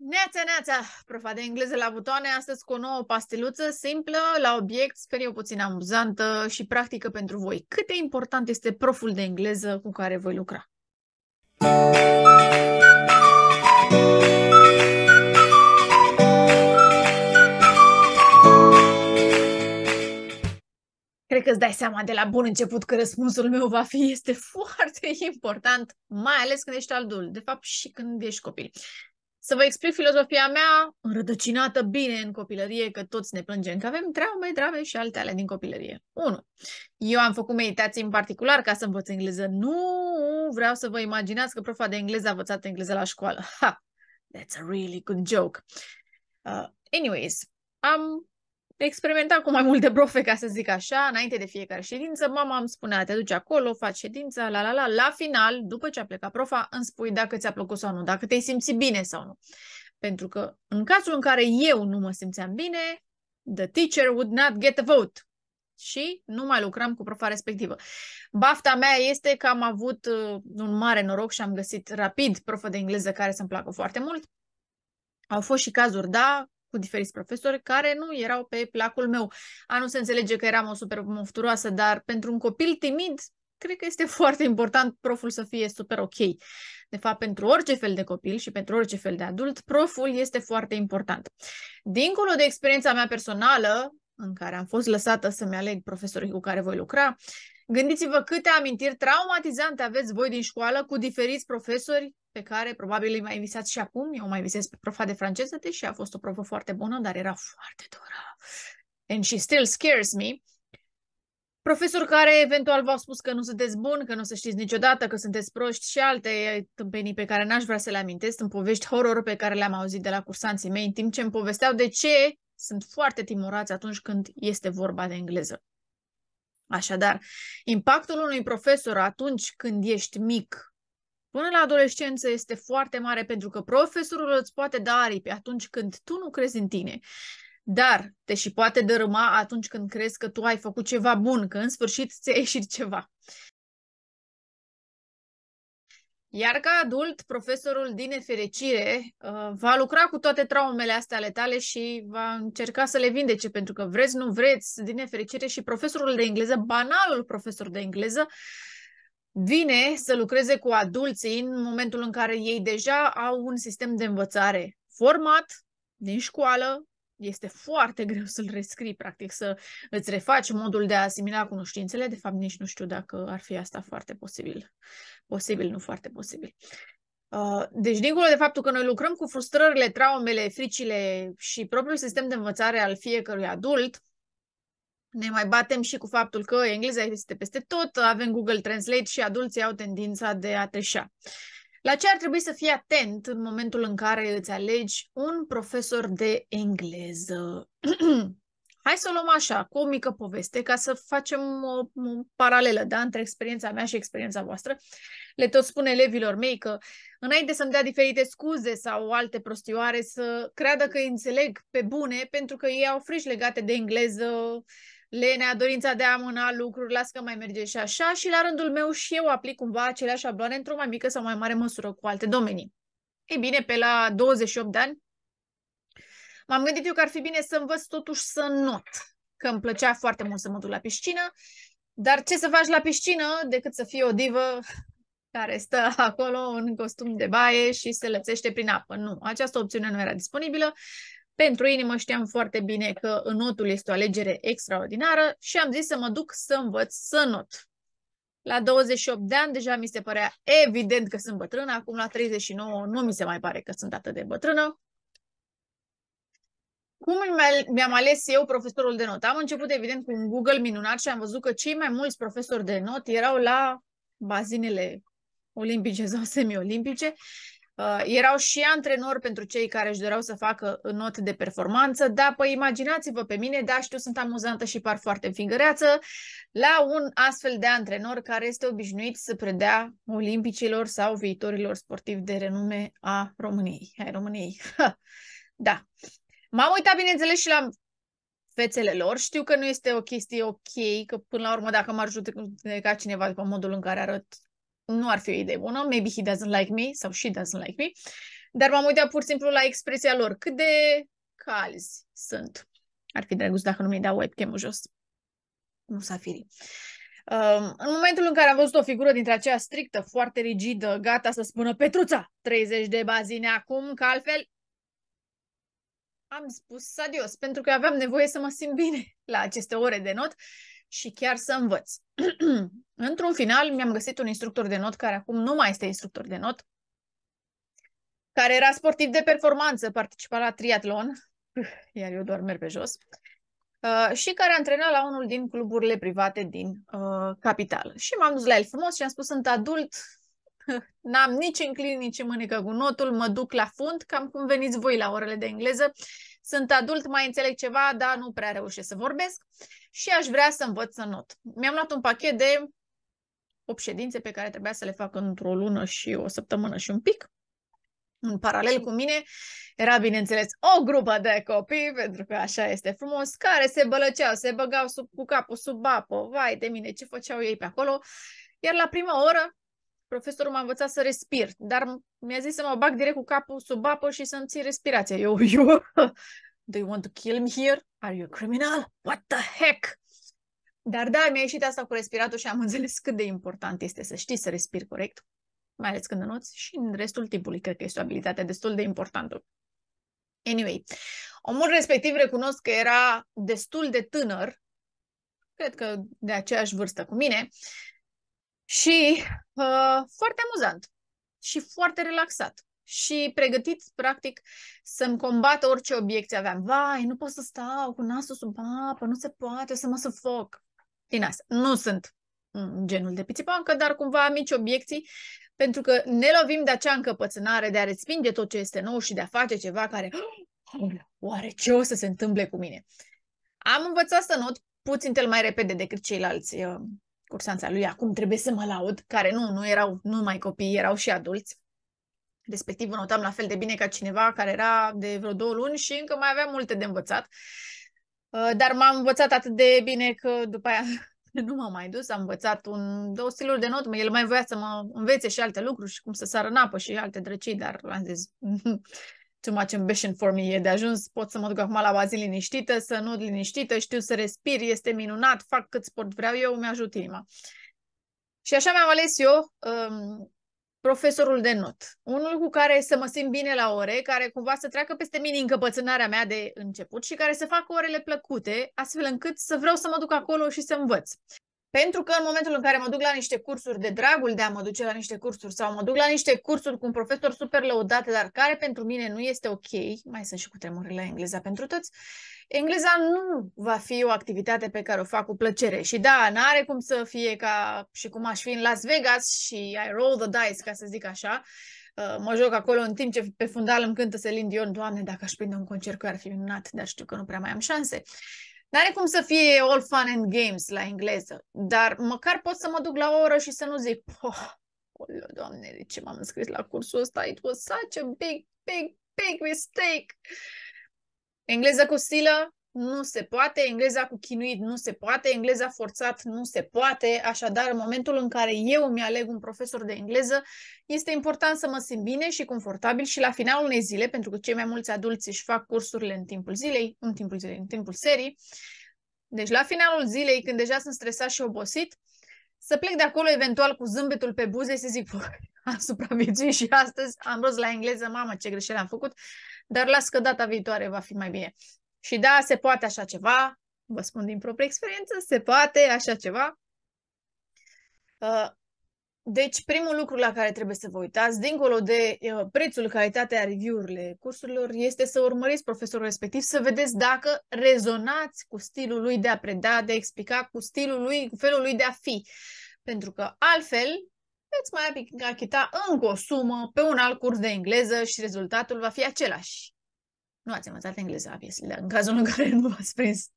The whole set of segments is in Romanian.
Neața, neața, profa de engleză la butoane, astăzi cu o nouă pasteluță simplă, la obiect, sper eu puțin amuzantă și practică pentru voi. Cât de important este proful de engleză cu care voi lucra? Cred că îți dai seama de la bun început că răspunsul meu va fi este foarte important, mai ales când ești adult, de fapt și când ești copil să vă explic filozofia mea rădăcinată bine în copilărie, că toți ne plângem că avem traume, drame și alte ale din copilărie. 1. Eu am făcut meditații în particular ca să învăț engleză. Nu vreau să vă imaginați că profa de engleză a învățat engleză la școală. Ha! That's a really good joke. Uh, anyways, am experimentat cu mai multe profe, ca să zic așa, înainte de fiecare ședință. Mama îmi spunea, te duci acolo, faci ședința, la la la. La final, după ce a plecat profa, îmi spui dacă ți-a plăcut sau nu, dacă te-ai simțit bine sau nu. Pentru că în cazul în care eu nu mă simțeam bine, the teacher would not get a vote. Și nu mai lucram cu profa respectivă. Bafta mea este că am avut uh, un mare noroc și am găsit rapid profă de engleză care să-mi placă foarte mult. Au fost și cazuri, da, cu diferiți profesori care nu erau pe placul meu. A, nu se înțelege că eram o super mofturoasă, dar pentru un copil timid, cred că este foarte important proful să fie super ok. De fapt, pentru orice fel de copil și pentru orice fel de adult, proful este foarte important. Dincolo de experiența mea personală, în care am fost lăsată să-mi aleg profesorii cu care voi lucra, Gândiți-vă câte amintiri traumatizante aveți voi din școală cu diferiți profesori pe care probabil îi mai visați și acum. Eu mai visez pe profa de franceză, deși a fost o profă foarte bună, dar era foarte dură. And she still scares me. Profesori care eventual v-au spus că nu sunteți buni, că nu să știți niciodată, că sunteți proști și alte tâmpenii pe care n-aș vrea să le amintesc în povești horror pe care le-am auzit de la cursanții mei în timp ce îmi povesteau de ce sunt foarte timorați atunci când este vorba de engleză. Așadar, impactul unui profesor atunci când ești mic până la adolescență este foarte mare pentru că profesorul îți poate da aripi atunci când tu nu crezi în tine. Dar te și poate dărâma atunci când crezi că tu ai făcut ceva bun, că în sfârșit ți-a ieșit ceva. Iar ca adult, profesorul, din nefericire, uh, va lucra cu toate traumele astea ale tale și va încerca să le vindece, pentru că vreți, nu vreți, din nefericire, și profesorul de engleză, banalul profesor de engleză, vine să lucreze cu adulții în momentul în care ei deja au un sistem de învățare format din școală, este foarte greu să-l rescrii, practic, să îți refaci modul de a asimila cunoștințele. De fapt, nici nu știu dacă ar fi asta foarte posibil. Posibil, nu foarte posibil. Uh, deci, dincolo de faptul că noi lucrăm cu frustrările, traumele, fricile și propriul sistem de învățare al fiecărui adult, ne mai batem și cu faptul că engleza este peste tot, avem Google Translate și adulții au tendința de a treșa. Uh, la ce ar trebui să fii atent în momentul în care îți alegi un profesor de engleză? Hai să o luăm așa, cu o mică poveste, ca să facem o, o paralelă da, între experiența mea și experiența voastră. Le tot spun elevilor mei că înainte să-mi dea diferite scuze sau alte prostioare, să creadă că îi înțeleg pe bune, pentru că ei au frici legate de engleză, uh, lenea, dorința de a amâna lucruri, las că mai merge și așa și la rândul meu și eu aplic cumva aceleași șabloane într-o mai mică sau mai mare măsură cu alte domenii. Ei bine, pe la 28 de ani m-am gândit eu că ar fi bine să învăț totuși să not, că îmi plăcea foarte mult să mă duc la piscină, dar ce să faci la piscină decât să fii o divă care stă acolo în costum de baie și se lățește prin apă. Nu, această opțiune nu era disponibilă. Pentru inimă știam foarte bine că notul este o alegere extraordinară și am zis să mă duc să învăț să not. La 28 de ani deja mi se părea evident că sunt bătrână, acum la 39 nu mi se mai pare că sunt atât de bătrână. Cum mi-am ales eu profesorul de not? Am început evident cu un Google minunat și am văzut că cei mai mulți profesori de not erau la bazinele olimpice sau semiolimpice Uh, erau și antrenori pentru cei care își doreau să facă note de performanță, dar păi imaginați-vă pe mine, da, știu, sunt amuzantă și par foarte înfingăreață, la un astfel de antrenor care este obișnuit să predea olimpicilor sau viitorilor sportivi de renume a României. Ai României. da. M-am uitat, bineînțeles, și la fețele lor. Știu că nu este o chestie ok, că până la urmă dacă m-ar judeca cineva după modul în care arăt, nu ar fi o idee bună, maybe he doesn't like me sau she doesn't like me, dar m-am uitat pur și simplu la expresia lor, cât de calzi sunt. Ar fi drăguț dacă nu mi-ai dat webcam-ul jos. Musafirii. Um, în momentul în care am văzut o figură dintre aceea strictă, foarte rigidă, gata să spună Petruța, 30 de bazine acum, că altfel am spus adios, pentru că aveam nevoie să mă simt bine la aceste ore de not și chiar să învăț. Într-un final, mi-am găsit un instructor de not care acum nu mai este instructor de not, care era sportiv de performanță, participa la triatlon, iar eu doar merg pe jos, uh, și care antrena la unul din cluburile private din uh, capital. Și m-am dus la el frumos și am spus, sunt adult, n-am nici înclin, nici mânecă cu notul, mă duc la fund, cam cum veniți voi la orele de engleză. Sunt adult, mai înțeleg ceva, dar nu prea reușesc să vorbesc și aș vrea să învăț să not. Mi-am luat un pachet de 8 ședințe pe care trebuia să le fac într-o lună și o săptămână și un pic. În paralel cu mine era, bineînțeles, o grupă de copii, pentru că așa este frumos, care se bălăceau, se băgau sub, cu capul sub apă, vai de mine, ce făceau ei pe acolo. Iar la prima oră, profesorul m-a învățat să respir, dar mi-a zis să mă bag direct cu capul sub apă și să-mi țin respirația. Eu, eu, do you want to kill me here? Are you a criminal? What the heck? Dar da, mi-a ieșit asta cu respiratul și am înțeles cât de important este să știi să respiri corect, mai ales când înoți și în restul timpului. Cred că este o abilitate destul de importantă. Anyway, omul respectiv recunosc că era destul de tânăr, cred că de aceeași vârstă cu mine, și uh, foarte amuzant și foarte relaxat și pregătit, practic, să-mi combată orice obiecție aveam. Vai, nu pot să stau cu nasul sub apă, nu se poate, o să mă sufoc din asta. Nu sunt mm, genul de pițipancă, dar cumva am mici obiecții, pentru că ne lovim de acea încăpățânare de a respinge tot ce este nou și de a face ceva care, oare ce o să se întâmple cu mine? Am învățat să not puțin cel mai repede decât ceilalți uh, cursanța lui, acum trebuie să mă laud, care nu, nu erau numai copii, erau și adulți. Respectiv, notam la fel de bine ca cineva care era de vreo două luni și încă mai avea multe de învățat. Uh, dar m-am învățat atât de bine că după aia nu m-am mai dus, am învățat un, două stiluri de not, el mai voia să mă învețe și alte lucruri și cum să sară în apă și alte drăcii, dar am zis too much ambition for me, e de ajuns, pot să mă duc acum la bazin liniștită, să nu liniștită, știu să respir, este minunat, fac cât sport vreau eu, mi-ajut inima. Și așa mi-am ales eu um, profesorul de not. Unul cu care să mă simt bine la ore, care cumva să treacă peste mine încăpățânarea mea de început și care să facă orele plăcute, astfel încât să vreau să mă duc acolo și să învăț. Pentru că în momentul în care mă duc la niște cursuri de dragul de a mă duce la niște cursuri sau mă duc la niște cursuri cu un profesor super lăudat, dar care pentru mine nu este ok, mai sunt și cu tremurile engleza pentru toți, engleza nu va fi o activitate pe care o fac cu plăcere. Și da, n-are cum să fie ca și cum aș fi în Las Vegas și I roll the dice, ca să zic așa, uh, mă joc acolo în timp ce pe fundal îmi cântă Celine Dion, Doamne, dacă aș prinde un concert, că ar fi minunat, dar știu că nu prea mai am șanse. N-are cum să fie all fun and games la engleză, dar măcar pot să mă duc la o oră și să nu zic, oh, doamne, de ce m-am înscris la cursul ăsta? It was such a big, big, big mistake. Engleză cu stilă, nu se poate, engleza cu chinuit nu se poate, engleza forțat nu se poate, așadar în momentul în care eu mi aleg un profesor de engleză, este important să mă simt bine și confortabil și la finalul unei zile, pentru că cei mai mulți adulți își fac cursurile în timpul zilei, în timpul zilei, în timpul serii. Deci la finalul zilei, când deja sunt stresat și obosit, să plec de acolo eventual cu zâmbetul pe buze și să zic, am supraviețuit și astăzi am rost la engleză, mamă ce greșeli am făcut, dar las că data viitoare va fi mai bine. Și da, se poate așa ceva, vă spun din proprie experiență, se poate așa ceva. Uh, deci, primul lucru la care trebuie să vă uitați, dincolo de uh, prețul, calitatea, review-urile cursurilor, este să urmăriți profesorul respectiv, să vedeți dacă rezonați cu stilul lui de a preda, de a explica, cu stilul lui, cu felul lui de a fi. Pentru că altfel veți mai achita încă o sumă pe un alt curs de engleză și rezultatul va fi același. Nu ați învățat engleză, obviously, în cazul în care nu v-ați prins.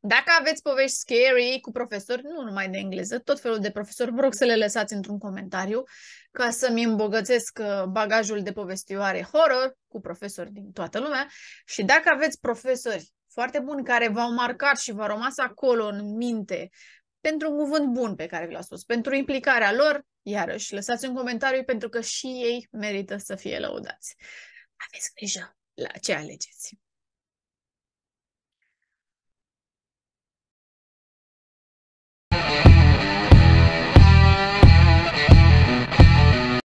Dacă aveți povești scary cu profesori, nu numai de engleză, tot felul de profesori, vă rog să le lăsați într-un comentariu ca să-mi îmbogățesc uh, bagajul de povestioare horror cu profesori din toată lumea. Și dacă aveți profesori foarte buni care v-au marcat și v-au rămas acolo în minte pentru un cuvânt bun pe care vi l-a spus, pentru implicarea lor, iarăși, lăsați un comentariu pentru că și ei merită să fie lăudați. Aveți grijă! challenges